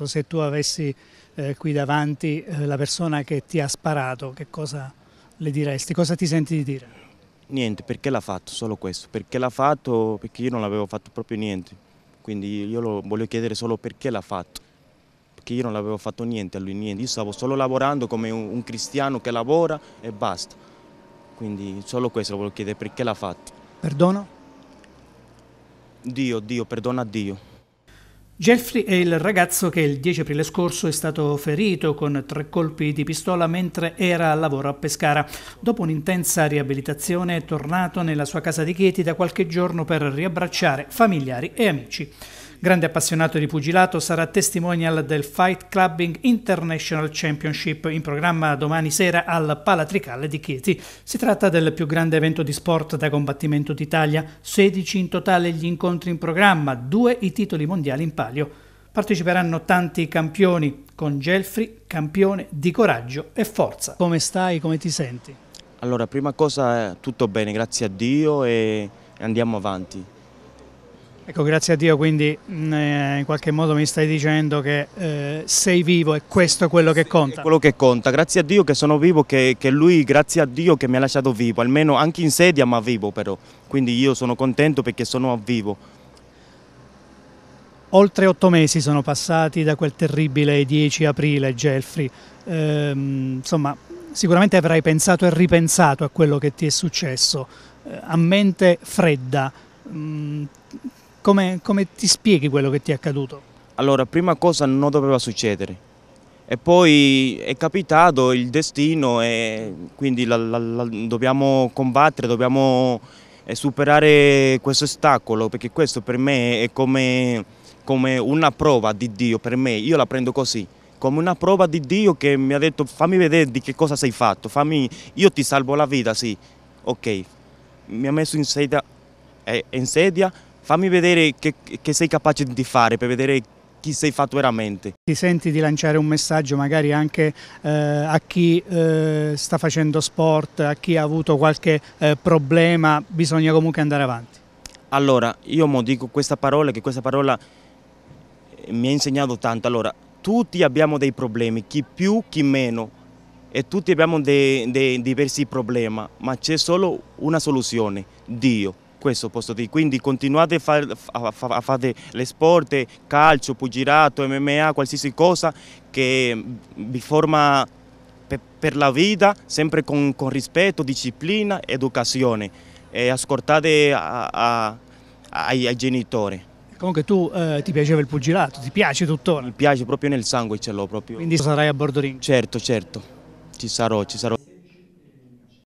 Certo, se tu avessi eh, qui davanti eh, la persona che ti ha sparato, che cosa le diresti? Cosa ti senti di dire? Niente, perché l'ha fatto, solo questo. Perché l'ha fatto, perché io non avevo fatto proprio niente. Quindi io lo voglio chiedere solo perché l'ha fatto. Perché io non avevo fatto niente a lui, niente. Io stavo solo lavorando come un, un cristiano che lavora e basta. Quindi solo questo lo voglio chiedere, perché l'ha fatto. Perdono? Dio, Dio, perdona a Dio. Jeffrey è il ragazzo che il 10 aprile scorso è stato ferito con tre colpi di pistola mentre era al lavoro a Pescara. Dopo un'intensa riabilitazione è tornato nella sua casa di Chieti da qualche giorno per riabbracciare familiari e amici. Grande appassionato di pugilato, sarà testimonial del Fight Clubbing International Championship in programma domani sera al Palatricale di Chieti. Si tratta del più grande evento di sport da combattimento d'Italia, 16 in totale gli incontri in programma, due i titoli mondiali in palio. Parteciperanno tanti campioni, con Gelfri, campione di coraggio e forza. Come stai, come ti senti? Allora, prima cosa eh, tutto bene, grazie a Dio e andiamo avanti. Ecco, grazie a Dio, quindi mm, eh, in qualche modo mi stai dicendo che eh, sei vivo e questo è quello che conta. È quello che conta, grazie a Dio che sono vivo, che, che lui, grazie a Dio che mi ha lasciato vivo, almeno anche in sedia ma vivo però, quindi io sono contento perché sono vivo. Oltre otto mesi sono passati da quel terribile 10 aprile, Gelfri. Ehm, insomma, sicuramente avrai pensato e ripensato a quello che ti è successo. Eh, a mente fredda, mh, mm, come, come ti spieghi quello che ti è accaduto? Allora, prima cosa non doveva succedere e poi è capitato il destino e quindi la, la, la, dobbiamo combattere, dobbiamo eh, superare questo ostacolo perché questo per me è come, come, una prova di Dio, per me io la prendo così, come una prova di Dio che mi ha detto fammi vedere di che cosa sei fatto, fammi, io ti salvo la vita, sì, ok, mi ha messo in sedia, eh, in sedia Fammi vedere che, che sei capace di fare per vedere chi sei fatto veramente. Ti senti di lanciare un messaggio magari anche eh, a chi eh, sta facendo sport, a chi ha avuto qualche eh, problema, bisogna comunque andare avanti. Allora, io mo dico questa parola che questa parola eh, mi ha insegnato tanto. Allora, tutti abbiamo dei problemi, chi più, chi meno, e tutti abbiamo dei, dei diversi problemi, ma c'è solo una soluzione, Dio questo posso dire, quindi continuate a fare, a fare le sport, calcio, pugirato, MMA, qualsiasi cosa che mm, vi forma per, la vita, sempre con, con rispetto, disciplina, educazione e ascoltate a, a, ai, ai, genitori. Comunque tu eh, ti piaceva il pugilato, ti piace tuttora? Mi piace proprio nel sangue, ce l'ho proprio. Quindi sarai a bordo ring? Certo, certo, ci sarò, ci sarò.